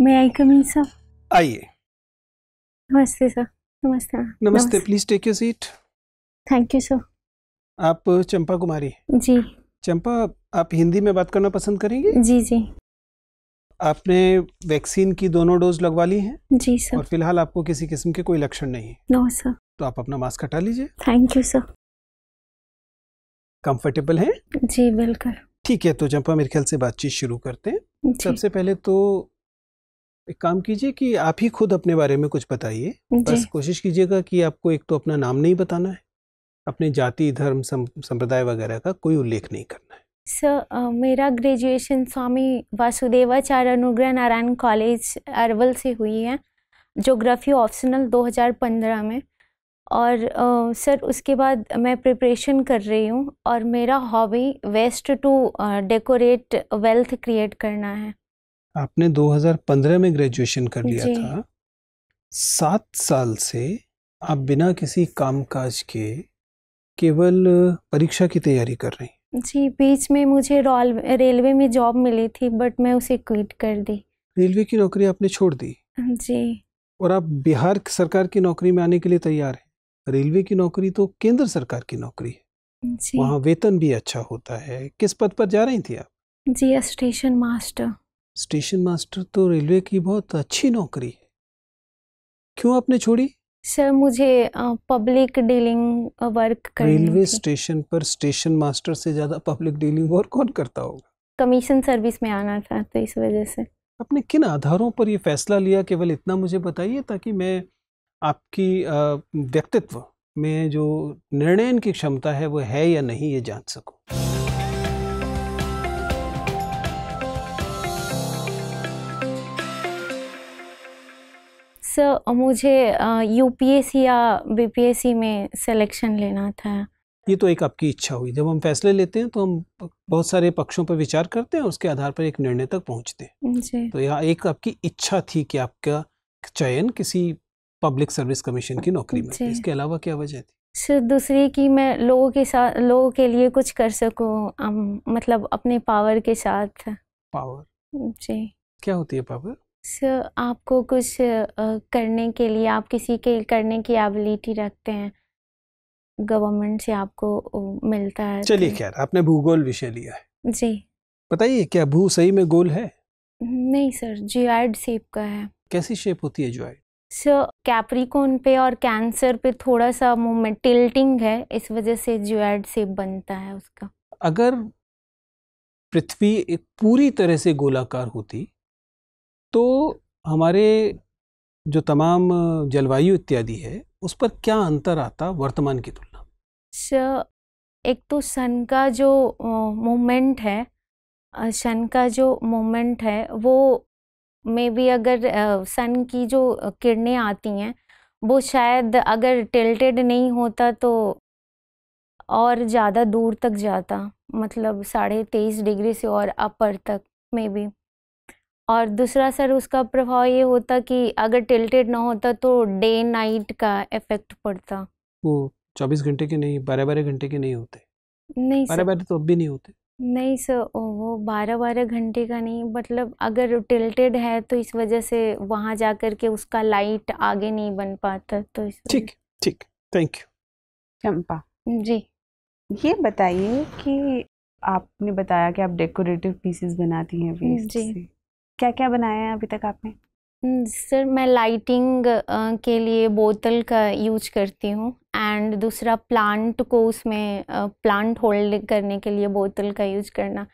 मैं आई कमी सर आइए नमस्ते सर नमस्ते नमस्ते please take your seat thank you sir आप चंपा कुमारी जी चंपा आप हिंदी में बात करना पसंद करेंगे जी जी आपने वैक्सीन की दोनों डोज लगवा ली हैं जी सर और फिलहाल आपको किसी किस्म के कोई लक्षण नहीं नो सर तो आप अपना मास्क हटा लीजिए थैंक यू सर कंफर्टेबल हैं जी बिल्कुल ठीक है तो चंपा मेरे ख्याल से बातचीत शुरू करते हैं सबसे पहले तो एक काम कीजिए कि आप ही खुद अपने बारे में कुछ बताइए बस कोशिश कीजिएगा कि आपको एक तो अपना नाम नहीं बताना है अपने जाति धर्म संप्रदाय वगैरह का कोई उल्लेख नहीं करना है सर uh, मेरा ग्रेजुएशन स्वामी वासुदेवाचार्य अनुग्रह नारायण कॉलेज अरवल से हुई है जोग्राफी ऑप्शनल 2015 में और uh, सर उसके बाद मैं प्रिपरेशन कर रही हूँ और मेरा hobby waste to decorate wealth create करना है आपने 2015 में ग्रेजुएशन कर लिया था सात साल से आप बिना किसी कामकाज के केवल परीक्षा की तैयारी कर हैं जी बीच में मुझे रेलवे में जॉब मिली थी बट मैं उसे क्विट कर दी रेलवे की नौकरी आपने छोड़ दी जी और आप बिहार सरकार की नौकरी में आने के लिए तैयार हैं रेलवे की नौकरी तो केंद्र सरकार की नौकरी है वहाँ वेतन भी अच्छा होता है किस पद पर जा रही थी आप जी स्टेशन मास्टर स्टेशन मास्टर तो रेलवे की बहुत अच्छी नौकरी है क्यों आपने छोड़ी सर मुझे public dealing work railway station पर स्टेशन मास्टर से ज़्यादा पब्लिक डीलिंग वर्क कौन करता होगा कमीशन सर्विस में आना था तो इस वजह से आपने किन आधारों पर यह फैसला लिया केवल इतना मुझे बताइए ताकि मैं आपकी व्यक्तित्व में जो निर्णय की क्षमता है वो है या नहीं ये जान सकूँ मुझे यूपीएससी या बीपीएससी में सिलेक्शन लेना था ये तो एक आपकी इच्छा हुई जब हम फैसले लेते हैं तो हम बहुत सारे पक्षों पर विचार करते हैं उसके आधार पर एक निर्णय तक पहुंचते हैं तो यहाँ एक आपकी इच्छा थी कि आपका चयन किसी पब्लिक सर्विस कमीशन की नौकरी में इसके अलावा क्या वजह थी सर दूसरी कि मैं लोगों के साथ लोगों के लिए कुछ कर सकूँ मतलब अपने पावर के साथ पावर जी क्या होती है पावर सर आपको कुछ करने के लिए आप किसी के करने की एबिलिटी रखते हैं गवर्नमेंट से आपको मिलता है तो चलिए खैर आपने भूगोल विषय लिया है जी बताइए क्या भू सही में गोल है नहीं सर जियाइड शेप का है कैसी शेप होती है जियाइड सर कैप्रिकोन पे और कैंसर पे थोड़ा सा मूवमेंट टिल्टिंग है इस वजह से जियाइड शेप बनता है उसका अगर पृथ्वी एक पूरी तरह से गोलाकार होती तो हमारे जो तमाम जलवायु इत्यादि है उस पर क्या अंतर आता वर्तमान की तुलना सर एक तो सन का जो मोमेंट है सन का जो मोमेंट है वो मे भी अगर सन की जो किरणें आती हैं वो शायद अगर टिल्टेड नहीं होता तो और ज़्यादा दूर तक जाता मतलब साढ़े तेईस डिग्री से और अपर तक में भी और दूसरा सर उसका प्रभाव ये होता कि अगर टिल्टेड ना होता तो डे नाइट का इफेक्ट पड़ता वो चौबीस घंटे के नहीं बारह बारह घंटे के नहीं होते नहीं बारह बारह तो अब भी नहीं होते नहीं सर वो बारह बारह घंटे का नहीं मतलब अगर टिल्टेड है तो इस वजह से वहाँ जा कर के उसका लाइट आगे नहीं बन पाता तो ठीक ठीक थैंक यू चंपा जी ये बताइए कि आपने बताया कि आप डेकोरेटिव पीसेस बनाती हैं जी से क्या क्या बनाया है अभी तक आपने हम्म, सर मैं लाइटिंग के लिए बोतल का यूज करती हूँ एंड दूसरा प्लांट को उसमें प्लांट होल्ड करने के लिए बोतल का यूज करना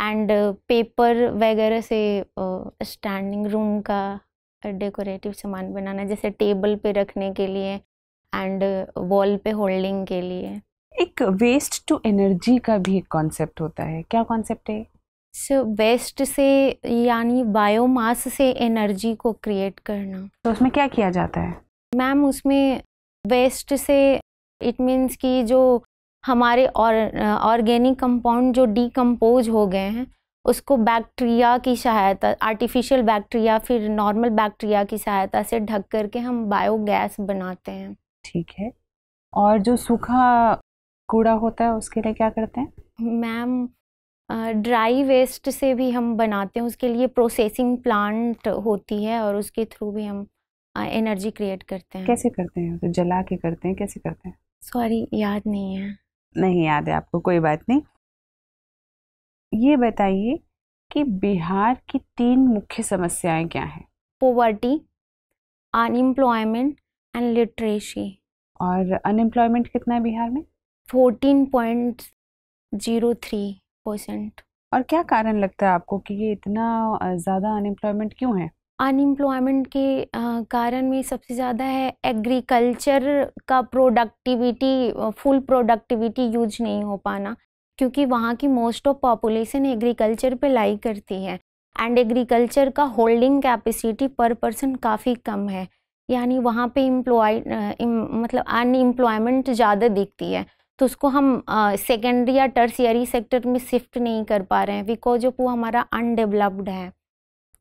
एंड पेपर वगैरह से स्टैंडिंग रूम का डेकोरेटिव सामान बनाना जैसे टेबल पे रखने के लिए एंड वॉल पे होल्डिंग के लिए एक वेस्ट टू एनर्जी का भी कॉन्सेप्ट होता है क्या कॉन्सेप्ट है वेस्ट से यानी बायोमास से एनर्जी को क्रिएट करना तो उसमें क्या किया जाता है मैम उसमें वेस्ट से इट मीन्स कि जो हमारे और ऑर्गेनिक कंपाउंड जो डीकम्पोज हो गए हैं उसको बैक्टीरिया की सहायता आर्टिफिशियल बैक्टीरिया फिर नॉर्मल बैक्टीरिया की सहायता से ढक करके हम बायोगैस बनाते हैं ठीक है और जो सूखा कूड़ा होता है उसके लिए क्या करते हैं मैम ड्राई वेस्ट से भी हम बनाते हैं उसके लिए प्रोसेसिंग प्लांट होती है और उसके थ्रू भी हम एनर्जी क्रिएट करते हैं कैसे करते हैं तो जला के करते हैं कैसे करते हैं सॉरी याद नहीं है नहीं याद है आपको कोई बात नहीं ये बताइए कि बिहार की तीन मुख्य समस्याएं क्या हैं पोवर्टी अनएम्प्लॉयमेंट एंड लिटरेसी और अनएम्प्लॉयमेंट कितना है बिहार में fourteen point zero three percent और क्या कारण लगता है आपको कि ये इतना ज़्यादा अनएम्प्लॉयमेंट क्यों है अनएम्प्लॉयमेंट के कारण में सबसे ज़्यादा है एग्रीकल्चर का प्रोडक्टिविटी फुल प्रोडक्टिविटी यूज नहीं हो पाना क्योंकि वहाँ की मोस्ट ऑफ पॉपुलेशन एग्रीकल्चर पे लाई करती है एंड एग्रीकल्चर का होल्डिंग कैपेसिटी पर पर्सन काफ़ी कम है यानी वहाँ पे इम्प्लॉय मतलब अनएम्प्लॉयमेंट ज़्यादा दिखती है तो उसको हम सेकेंडरी या टर्सियरी सेक्टर में शिफ्ट नहीं कर पा रहे हैं बिकॉज ऑफ वो हमारा अनडेवलप्ड है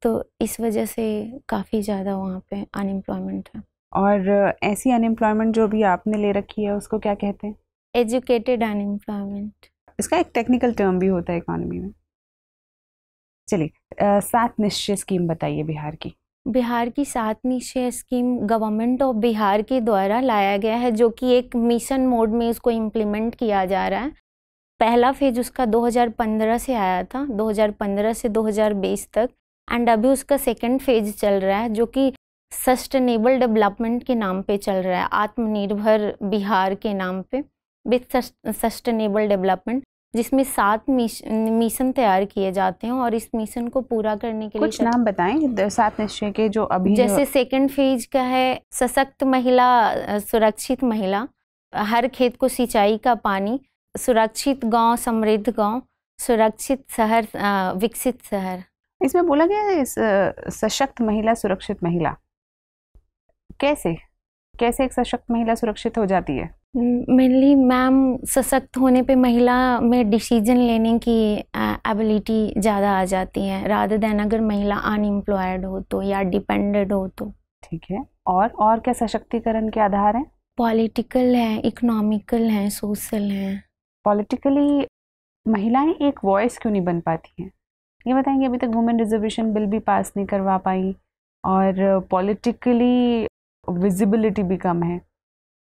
तो इस वजह से काफ़ी ज़्यादा वहाँ पे अनएम्प्लॉयमेंट है और ऐसी अनएम्प्लॉयमेंट जो भी आपने ले रखी है उसको क्या कहते हैं एजुकेटेड अनएम्प्लॉयमेंट इसका एक टेक्निकल टर्म भी होता है इकॉनमी में चलिए सात निश्चय स्कीम बताइए बिहार की बिहार की सात निश्चय स्कीम गवर्नमेंट ऑफ बिहार के द्वारा लाया गया है जो कि एक मिशन मोड में उसको इम्प्लीमेंट किया जा रहा है पहला फेज उसका 2015 से आया था 2015 से 2020 तक एंड अभी उसका सेकेंड फेज चल रहा है जो कि सस्टेनेबल डेवलपमेंट के नाम पे चल रहा है आत्मनिर्भर बिहार के नाम पे विथ सस्टेनेबल डेवलपमेंट जिसमें सात मिशन तैयार किए जाते हैं और इस मिशन को पूरा करने के कुछ लिए नाम बताएं सात निश्चय के जो अभी जैसे सेकंड फेज का है सशक्त महिला सुरक्षित महिला हर खेत को सिंचाई का पानी सुरक्षित गांव समृद्ध गांव सुरक्षित शहर विकसित शहर इसमें बोला गया है सशक्त महिला सुरक्षित महिला कैसे कैसे एक सशक्त महिला सुरक्षित हो जाती है मेनली मैम सशक्त होने पे महिला में डिसीजन लेने की एबिलिटी ज़्यादा आ जाती है राधे देन अगर महिला अनएम्प्लॉयड हो तो या डिपेंडेड हो तो ठीक है और और क्या सशक्तिकरण के आधार हैं पॉलिटिकल है इकोनॉमिकल है सोशल है पॉलिटिकली महिलाएं एक वॉइस क्यों नहीं बन पाती हैं ये बताएंगे अभी तक वुमेन रिजर्वेशन बिल भी पास नहीं करवा पाई और पॉलिटिकली विजिबिलिटी भी कम है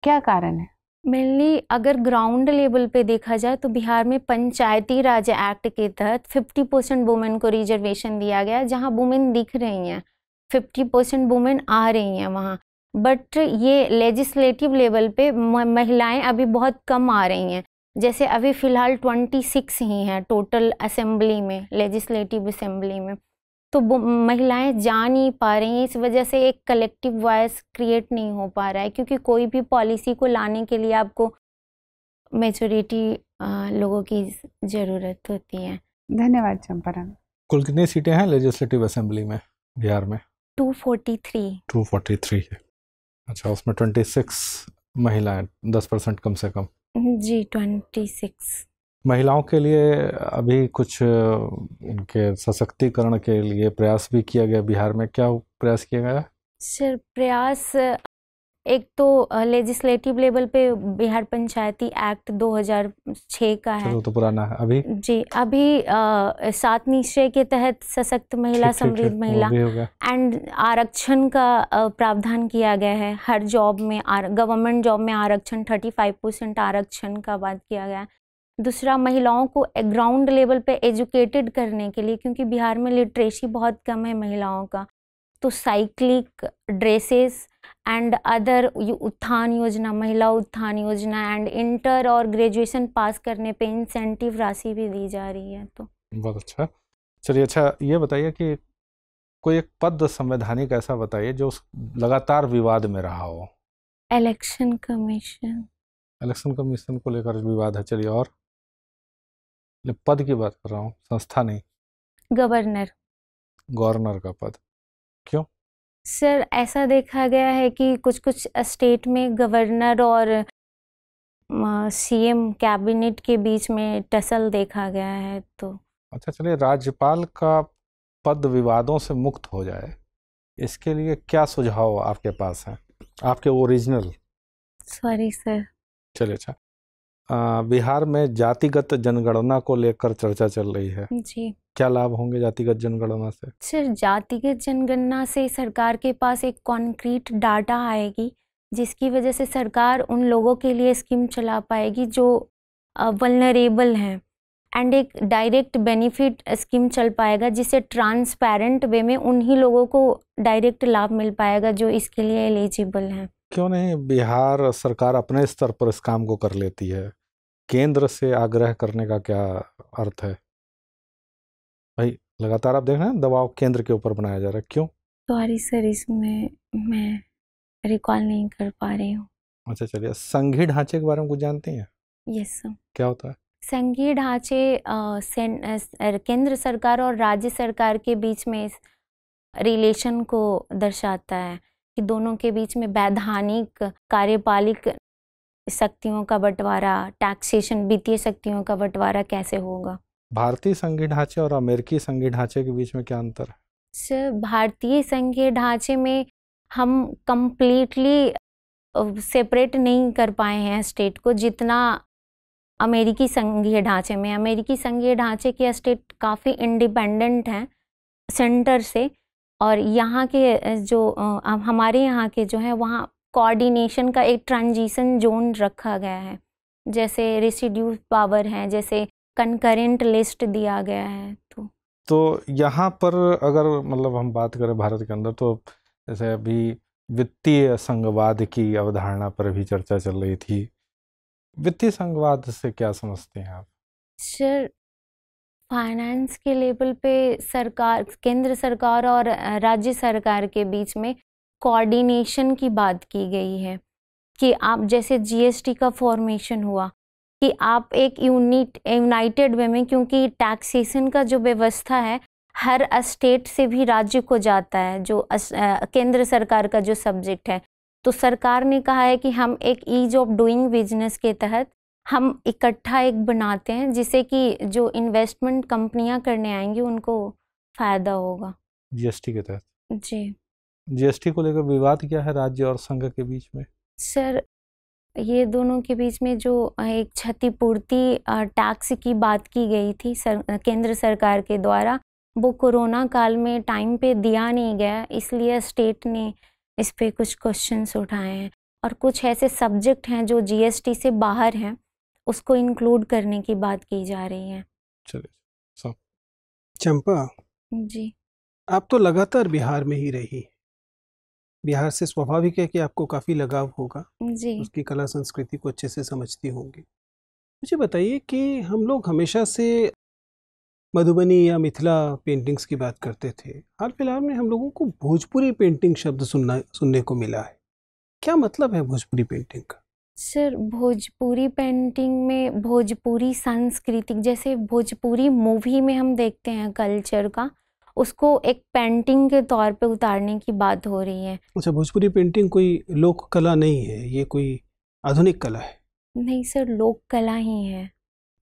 क्या कारण है मेनली अगर ग्राउंड लेवल पे देखा जाए तो बिहार में पंचायती राज एक्ट के तहत 50 परसेंट वुमेन को रिजर्वेशन दिया गया है जहाँ वुमेन दिख रही हैं 50 परसेंट वुमेन आ रही हैं वहाँ बट ये लेजिस्लेटिव लेवल पे महिलाएं अभी बहुत कम आ रही हैं जैसे अभी फ़िलहाल 26 ही हैं टोटल असेंबली में लेजिस्लेटिव असेंबली में तो महिलाएं जा नहीं पा रही हैं इस वजह से एक कलेक्टिव वॉयस क्रिएट नहीं हो पा रहा है क्योंकि कोई भी पॉलिसी को लाने के लिए आपको मेजोरिटी लोगों की ज़रूरत होती है धन्यवाद चंपारण कुल कितनी सीटें हैं लेजिस्लेटिव असेंबली में बिहार में 243 243 है अच्छा उसमें 26 महिलाएं 10 परसेंट कम से कम जी 26 महिलाओं के लिए अभी कुछ उनके सशक्तिकरण के लिए प्रयास भी किया गया बिहार में क्या प्रयास किया गया सर प्रयास एक तो लेजिस्लेटिव लेवल पे बिहार पंचायती एक्ट 2006 का है तो पुराना है अभी जी अभी सात निश्चय के तहत सशक्त महिला समृद्ध महिला एंड आरक्षण का प्रावधान किया गया है हर जॉब में गवर्नमेंट जॉब में आरक्षण 35 परसेंट आरक्षण का बात किया गया है दूसरा महिलाओं को ग्राउंड लेवल पे एजुकेटेड करने के लिए क्योंकि बिहार में लिटरेसी बहुत कम है महिलाओं का तो साइक्लिक ड्रेसेस एंड अदर उत्थान योजना महिला उत्थान योजना एंड इंटर और ग्रेजुएशन पास करने पे इंसेंटिव राशि भी दी जा रही है तो बहुत अच्छा चलिए अच्छा ये बताइए कि कोई एक पद संवैधानिक ऐसा बताइए जो लगातार विवाद में रहा हो इलेक्शन कमीशन इलेक्शन कमीशन को लेकर विवाद है चलिए और पद की बात कर रहा हूँ संस्था नहीं गवर्नर गवर्नर का पद क्यों सर ऐसा देखा गया है कि कुछ कुछ स्टेट में गवर्नर और सीएम कैबिनेट के बीच में टसल देखा गया है तो अच्छा चलिए राज्यपाल का पद विवादों से मुक्त हो जाए इसके लिए क्या सुझाव आपके पास है आपके ओरिजिनल सॉरी सर चलिए अच्छा बिहार में जातिगत जनगणना को लेकर चर्चा चल रही है जी क्या लाभ होंगे जातिगत जनगणना से सर जातिगत जनगणना से सरकार के पास एक कॉन्क्रीट डाटा आएगी जिसकी वजह से सरकार उन लोगों के लिए स्कीम चला पाएगी जो वलनरेबल हैं एंड एक डायरेक्ट बेनिफिट स्कीम चल पाएगा जिससे ट्रांसपेरेंट वे में उन्हीं लोगों को डायरेक्ट लाभ मिल पाएगा जो इसके लिए एलिजिबल हैं क्यों नहीं बिहार सरकार अपने स्तर पर इस काम को कर लेती है केंद्र से आग्रह करने का क्या अर्थ है भाई लगातार आप देख रहे हैं दबाव केंद्र के ऊपर बनाया जा रहा है क्यों सॉरी सर इसमें मैं रिकॉल नहीं कर पा रही हूँ अच्छा चलिए संघीय ढांचे के बारे में कुछ जानते हैं यस सर क्या होता है संघीय ढांचे केंद्र सरकार और राज्य सरकार के बीच में रिलेशन को दर्शाता है कि दोनों के बीच में वैधानिक कार्यपालिक शक्तियों का बंटवारा टैक्सेशन वित्तीय शक्तियों का बंटवारा कैसे होगा भारतीय संघीय ढांचे और अमेरिकी संघीय ढांचे के बीच में क्या अंतर है सर भारतीय संघीय ढांचे में हम कम्प्लीटली सेपरेट नहीं कर पाए हैं स्टेट को जितना अमेरिकी संघीय ढांचे में अमेरिकी संघीय ढांचे के स्टेट काफ़ी इंडिपेंडेंट हैं सेंटर से और यहाँ के जो हमारे यहाँ के जो है वहाँ कोऑर्डिनेशन का एक ट्रांजिशन जोन रखा गया है जैसे रेसिड्यू पावर है जैसे कंकरेंट लिस्ट दिया गया है तो तो यहाँ पर अगर मतलब हम बात करें भारत के अंदर तो जैसे अभी वित्तीय संघवाद की अवधारणा पर भी चर्चा चल रही थी वित्तीय संघवाद से क्या समझते हैं आप सर फाइनेंस के लेवल पे सरकार केंद्र सरकार और राज्य सरकार के बीच में कोऑर्डिनेशन की बात की गई है कि आप जैसे जीएसटी का फॉर्मेशन हुआ कि आप एक यूनिट यूनाइटेड वे में क्योंकि टैक्सेशन का जो व्यवस्था है हर स्टेट से भी राज्य को जाता है जो केंद्र सरकार का जो सब्जेक्ट है तो सरकार ने कहा है कि हम एक ईज ऑफ डूइंग बिजनेस के तहत हम इकट्ठा एक बनाते हैं जिससे कि जो इन्वेस्टमेंट कंपनियां करने आएंगी उनको फायदा होगा जीएसटी के तहत जी जीएसटी को लेकर विवाद क्या है राज्य और संघ के बीच में सर ये दोनों के बीच में जो एक क्षतिपूर्ति टैक्स की बात की गई थी सर, केंद्र सरकार के द्वारा वो कोरोना काल में टाइम पे दिया नहीं गया इसलिए स्टेट ने इस पे कुछ क्वेश्चंस उठाए हैं और कुछ ऐसे सब्जेक्ट हैं जो जीएसटी से बाहर हैं उसको इंक्लूड करने की बात की जा रही है चलिए चंपा जी आप तो लगातार बिहार में ही रही बिहार से स्वाभाविक है कि आपको काफ़ी लगाव होगा जी उसकी कला संस्कृति को अच्छे से समझती होंगी मुझे बताइए कि हम लोग हमेशा से मधुबनी या मिथिला पेंटिंग्स की बात करते थे हाल फिलहाल में हम लोगों को भोजपुरी पेंटिंग शब्द सुनना सुनने को मिला है क्या मतलब है भोजपुरी पेंटिंग का सर भोजपुरी पेंटिंग में भोजपुरी सांस्कृतिक जैसे भोजपुरी मूवी में हम देखते हैं कल्चर का उसको एक पेंटिंग के तौर पे उतारने की बात हो रही है अच्छा भोजपुरी पेंटिंग कोई लोक कला नहीं है ये कोई आधुनिक कला है नहीं सर लोक कला ही है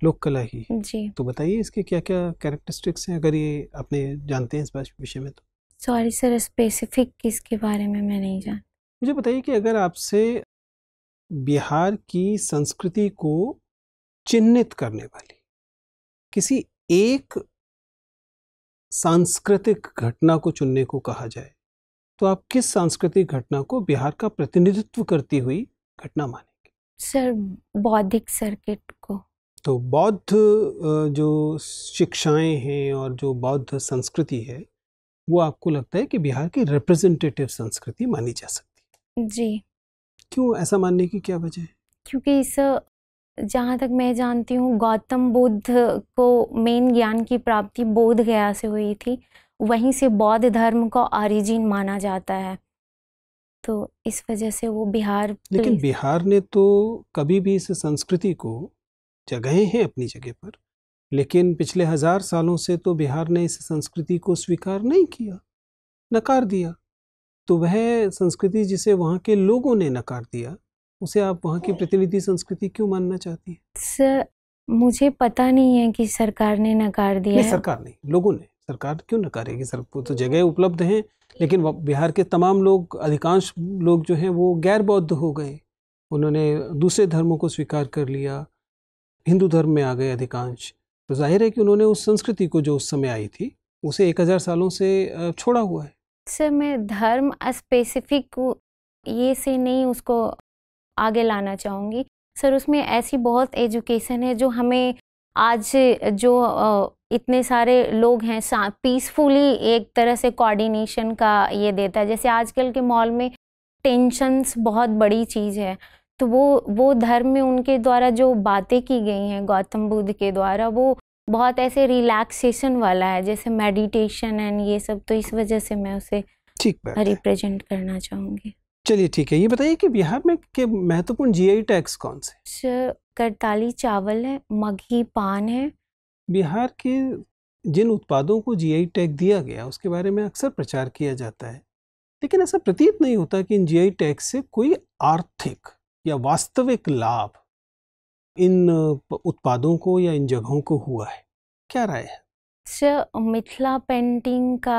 लोक कला ही जी तो बताइए इसके क्या क्या कैरेक्टरिस्टिक्स हैं अगर ये अपने जानते हैं इस विषय में तो सॉरी सर स्पेसिफिक किसके बारे में मैं नहीं जान मुझे बताइए कि अगर आपसे बिहार की संस्कृति को चिन्हित करने वाली किसी एक सांस्कृतिक घटना को चुनने को कहा जाए तो आप किस सांस्कृतिक घटना को बिहार का प्रतिनिधित्व करती हुई घटना मानेंगे सर बौद्धिक सर्किट को तो बौद्ध जो शिक्षाएं हैं और जो बौद्ध संस्कृति है वो आपको लगता है कि बिहार की रिप्रेजेंटेटिव संस्कृति मानी जा सकती है जी क्यों ऐसा मानने की क्या वजह है क्योंकि इस जहाँ तक मैं जानती हूँ गौतम बुद्ध को मेन ज्ञान की प्राप्ति बोध गया से हुई थी वहीं से बौद्ध धर्म को ऑरिजिन माना जाता है तो इस वजह से वो बिहार लेकिन बिहार ने तो कभी भी इस संस्कृति को जगह हैं अपनी जगह पर लेकिन पिछले हजार सालों से तो बिहार ने इस संस्कृति को स्वीकार नहीं किया नकार दिया तो वह संस्कृति जिसे वहाँ के लोगों ने नकार दिया उसे आप वहाँ की प्रतिनिधि संस्कृति क्यों मानना चाहती हैं सर मुझे पता नहीं है कि सरकार ने नकार दिया नहीं, सरकार नहीं लोगों ने सरकार क्यों नकारेगी सर वो तो जगह उपलब्ध हैं लेकिन बिहार के तमाम लोग अधिकांश लोग जो हैं वो गैर बौद्ध हो गए उन्होंने दूसरे धर्मों को स्वीकार कर लिया हिंदू धर्म में आ गए अधिकांश तो जाहिर है कि उन्होंने उस संस्कृति को जो उस समय आई थी उसे एक हज़ार सालों से छोड़ा हुआ है से मैं धर्म स्पेसिफिक ये से नहीं उसको आगे लाना चाहूँगी सर उसमें ऐसी बहुत एजुकेशन है जो हमें आज जो इतने सारे लोग हैं पीसफुली एक तरह से कोऑर्डिनेशन का ये देता है जैसे आजकल के मॉल में टेंशंस बहुत बड़ी चीज़ है तो वो वो धर्म में उनके द्वारा जो बातें की गई हैं गौतम बुद्ध के द्वारा वो बहुत ऐसे रिलैक्सेशन वाला है जैसे मेडिटेशन एंड ये सब तो इस वजह से मैं उसे ठीक रिप्रेजेंट करना चाहूंगी चलिए ठीक है ये बताइए कि बिहार में के महत्वपूर्ण जीआई टैक्स कौन से करताली चावल है मघी पान है बिहार के जिन उत्पादों को जीआई टैग दिया गया उसके बारे में अक्सर प्रचार किया जाता है लेकिन ऐसा प्रतीत नहीं होता कि इन जीआई टैग से कोई आर्थिक या वास्तविक लाभ इन उत्पादों को या इन जगहों को हुआ है क्या राय है सर मिथिला पेंटिंग का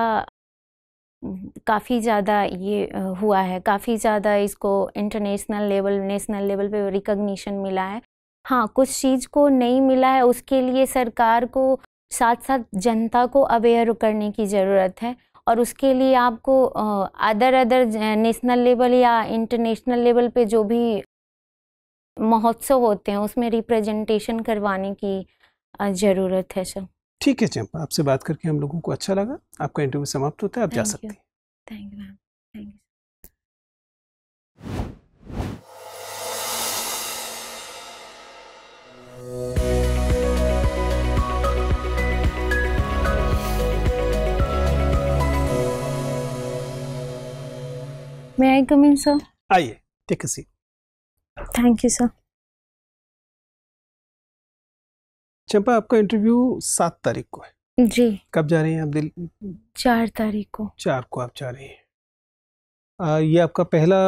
काफ़ी ज़्यादा ये हुआ है काफ़ी ज़्यादा इसको इंटरनेशनल लेवल नेशनल लेवल पे रिकग्निशन मिला है हाँ कुछ चीज़ को नहीं मिला है उसके लिए सरकार को साथ साथ जनता को अवेयर करने की ज़रूरत है और उसके लिए आपको अदर अदर नेशनल लेवल या इंटरनेशनल लेवल पे जो भी महोत्सव होते हैं उसमें रिप्रेजेंटेशन करवाने की ज़रूरत है सर ठीक है चंपा आपसे बात करके हम लोगों को अच्छा लगा आपका इंटरव्यू समाप्त होता है आप जा सकते हैं thank you ma'am thank you May I come in, sir? आइए, take a seat. Thank you sir Champa आपका इंटरव्यू सात तारीख को है जी कब जा रही हैं आप दिल्ली चार तारीख को चार को आप जा रहे हैं आ, ये आपका पहला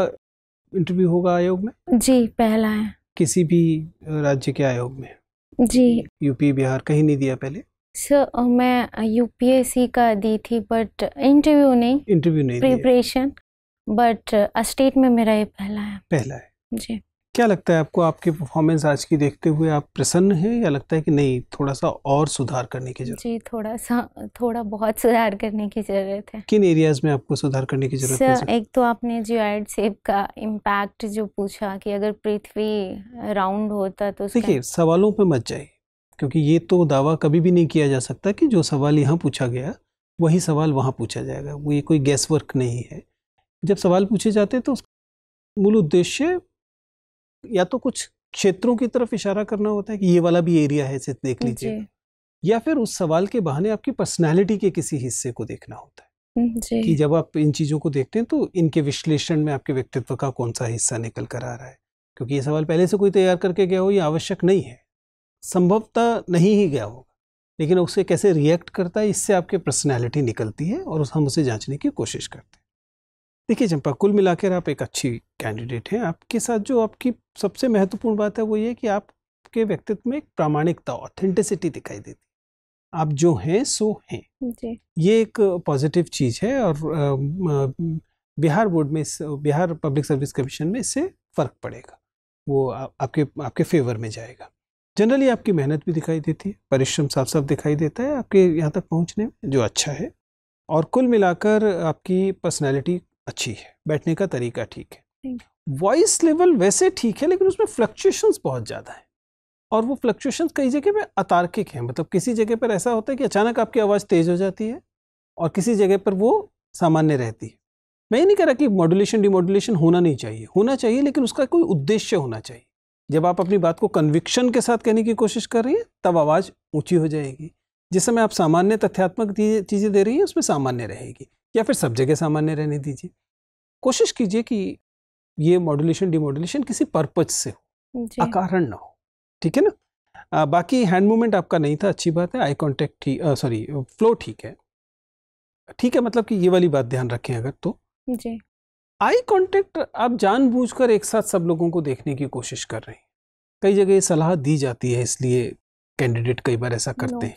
इंटरव्यू होगा आयोग में जी पहला है किसी भी राज्य के आयोग में जी यूपी बिहार कहीं नहीं दिया पहले सर मैं यूपीएससी का दी थी बट इंटरव्यू नहीं इंटरव्यू नहीं प्रिपरेशन बट स्टेट में मेरा ये पहला है पहला है जी क्या लगता है आपको आपकी परफॉर्मेंस आज की देखते हुए आप प्रसन्न हैं या लगता है कि नहीं थोड़ा सा और सुधार करने की जरूरत जी थोड़ा सा थोड़ा बहुत सुधार करने की ज़रूरत है किन एरियाज़ में आपको सुधार करने की जरूरत है एक तो आपने जो एड सेप का इम्पैक्ट जो पूछा कि अगर पृथ्वी राउंड होता तो देखिए सवालों पर मत जाए क्योंकि ये तो दावा कभी भी नहीं किया जा सकता कि जो सवाल यहाँ पूछा गया वही सवाल वहाँ पूछा जाएगा वो ये कोई गैस वर्क नहीं है जब सवाल पूछे जाते हैं तो मूल उद्देश्य या तो कुछ क्षेत्रों की तरफ इशारा करना होता है कि ये वाला भी एरिया है इसे देख लीजिए या फिर उस सवाल के बहाने आपकी पर्सनैलिटी के किसी हिस्से को देखना होता है कि जब आप इन चीज़ों को देखते हैं तो इनके विश्लेषण में आपके व्यक्तित्व का कौन सा हिस्सा निकल कर आ रहा है क्योंकि ये सवाल पहले से कोई तैयार करके गया हो ये आवश्यक नहीं है संभवता नहीं ही गया होगा लेकिन उसे कैसे रिएक्ट करता है इससे आपके पर्सनैलिटी निकलती है और हम उसे जांचने की कोशिश करते हैं देखिए चंपा कुल मिलाकर आप एक अच्छी कैंडिडेट हैं आपके साथ जो आपकी सबसे महत्वपूर्ण बात है वो ये कि आपके व्यक्तित्व में एक प्रामाणिकता ऑथेंटिसिटी दिखाई देती आप जो हैं सो हैं जी ये एक पॉजिटिव चीज़ है और बिहार बोर्ड में इस बिहार पब्लिक सर्विस कमीशन में इससे फ़र्क पड़ेगा वो आ, आपके आपके फेवर में जाएगा जनरली आपकी मेहनत भी दिखाई देती है परिश्रम साफ साफ दिखाई देता है आपके यहाँ तक पहुँचने में जो अच्छा है और कुल मिलाकर आपकी पर्सनैलिटी अच्छी है बैठने का तरीका ठीक है वॉइस लेवल वैसे ठीक है लेकिन उसमें फ्लक्चुएशंस बहुत ज़्यादा है और वो फ्लक्चुएशंस कई जगह पे अतार्किक हैं मतलब किसी जगह पर ऐसा होता है कि अचानक आपकी आवाज़ तेज़ हो जाती है और किसी जगह पर वो सामान्य रहती है मैं ये नहीं कह रहा कि मॉड्यूलेशन डिमोडुलेशन होना नहीं चाहिए होना चाहिए लेकिन उसका कोई उद्देश्य होना चाहिए जब आप अपनी बात को कन्विक्शन के साथ कहने की कोशिश कर रही हैं तब आवाज़ ऊँची हो जाएगी जिस समय आप सामान्य तथ्यात्मक चीज़ें दे रही हैं उसमें सामान्य रहेगी या फिर सब जगह सामान्य रहने दीजिए कोशिश कीजिए कि ये मॉड्यूलेशन डिमोडुलेशन किसी पर्पज से हो अकारण ना हो ठीक है ना आ, बाकी हैंड मूवमेंट आपका नहीं था अच्छी बात है आई कॉन्टेक्ट ठीक सॉरी फ्लो ठीक है ठीक है मतलब कि ये वाली बात ध्यान रखें अगर तो जी आई कांटेक्ट आप जानबूझकर एक साथ सब लोगों को देखने की कोशिश कर रहे हैं कई जगह ये सलाह दी जाती है इसलिए कैंडिडेट कई बार ऐसा करते हैं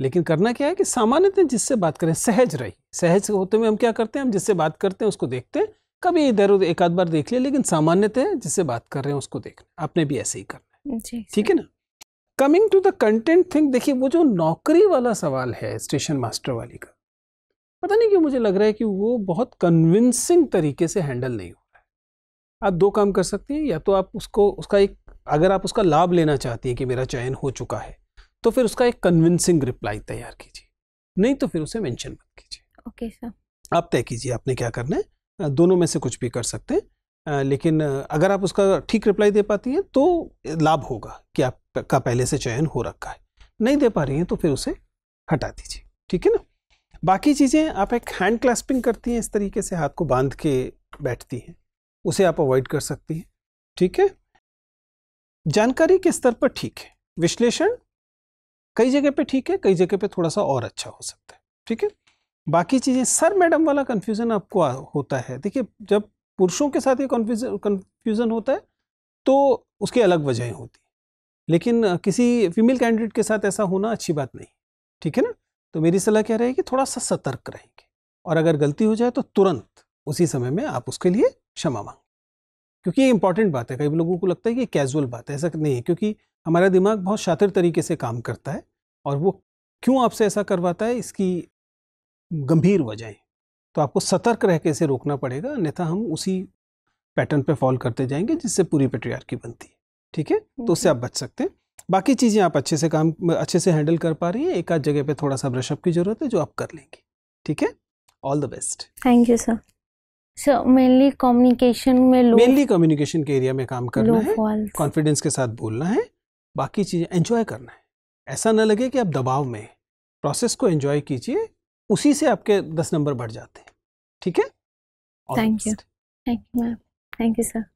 लेकिन करना क्या है कि सामान्यतः जिससे बात करें सहज रही सहज होते हुए हम क्या करते हैं हम जिससे बात करते हैं उसको देखते हैं कभी इधर उधर एक आध बार देख लिया लेकिन सामान्यतः जिससे बात कर रहे हैं उसको देखना आपने भी ऐसे ही करना है ठीक है ना coming to the content thing देखिए वो जो नौकरी वाला सवाल है स्टेशन मास्टर वाली का पता नहीं क्यों मुझे लग रहा है कि वो बहुत कन्विंसिंग तरीके से हैंडल नहीं हो रहा है आप दो काम कर सकती हैं या तो आप उसको उसका एक अगर आप उसका लाभ लेना चाहती हैं कि मेरा चयन हो चुका है तो फिर उसका एक कन्विंसिंग रिप्लाई तैयार कीजिए नहीं तो फिर उसे मेंशन मत कीजिए ओके सर आप तय कीजिए आपने क्या करना है दोनों में से कुछ भी कर सकते हैं लेकिन अगर आप उसका ठीक रिप्लाई दे पाती हैं तो लाभ होगा कि आपका पहले से चयन हो रखा है नहीं दे पा रही हैं तो फिर उसे हटा दीजिए ठीक है ना बाकी चीज़ें आप एक हैंड क्लास्पिंग करती हैं इस तरीके से हाथ को बांध के बैठती हैं उसे आप अवॉइड कर सकती हैं ठीक है जानकारी के स्तर पर ठीक है विश्लेषण कई जगह पे ठीक है कई जगह पे थोड़ा सा और अच्छा हो सकता है ठीक है बाकी चीज़ें सर मैडम वाला कन्फ्यूज़न आपको होता है देखिए जब पुरुषों के साथ ये कन्फ्यूज़न कन्फ्यूज़न होता है तो उसके अलग वजहें होती हैं लेकिन किसी फीमेल कैंडिडेट के साथ ऐसा होना अच्छी बात नहीं ठीक है ना तो मेरी सलाह क्या रहेगी थोड़ा सा सतर्क रहेंगे और अगर गलती हो जाए तो तुरंत उसी समय में आप उसके लिए क्षमा मांगें क्योंकि ये इंपॉर्टेंट बात है कई लोगों को लगता है कि कैजुअल बात है ऐसा नहीं है क्योंकि हमारा दिमाग बहुत शातिर तरीके से काम करता है और वो क्यों आपसे ऐसा करवाता है इसकी गंभीर वजहें तो आपको सतर्क रह के इसे रोकना पड़ेगा अन्यथा हम उसी पैटर्न पे फॉल करते जाएंगे जिससे पूरी पेट्रियार्की बनती है ठीक है तो उससे आप बच सकते हैं बाकी चीज़ें आप अच्छे से काम अच्छे से हैंडल कर पा रही हैं एक आध जगह पे थोड़ा सा ब्रशअप की ज़रूरत है जो आप कर लेंगे ठीक है all the best thank you sir sir mainly communication में मेनली कम्युनिकेशन के एरिया में काम करना है कॉन्फिडेंस के साथ बोलना है बाकी चीज़ें एंजॉय करना है ऐसा ना लगे कि आप दबाव में प्रोसेस को एंजॉय कीजिए उसी से आपके दस नंबर बढ़ जाते हैं ठीक है thank you thank you ma'am thank you sir